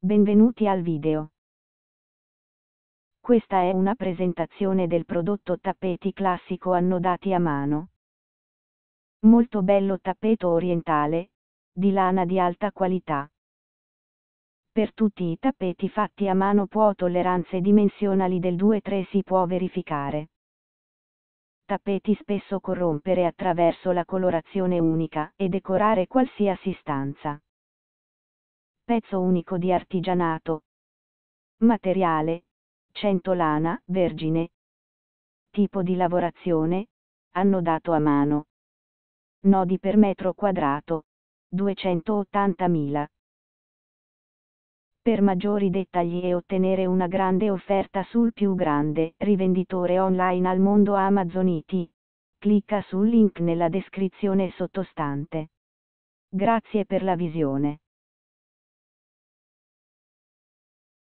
Benvenuti al video. Questa è una presentazione del prodotto tappeti classico annodati a mano. Molto bello tappeto orientale, di lana di alta qualità. Per tutti i tappeti fatti a mano può tolleranze dimensionali del 2-3 si può verificare. Tappeti spesso corrompere attraverso la colorazione unica e decorare qualsiasi stanza pezzo unico di artigianato. Materiale, 100 lana, vergine. Tipo di lavorazione, annodato a mano. Nodi per metro quadrato, 280.000. Per maggiori dettagli e ottenere una grande offerta sul più grande rivenditore online al mondo Amazon IT, clicca sul link nella descrizione sottostante. Grazie per la visione.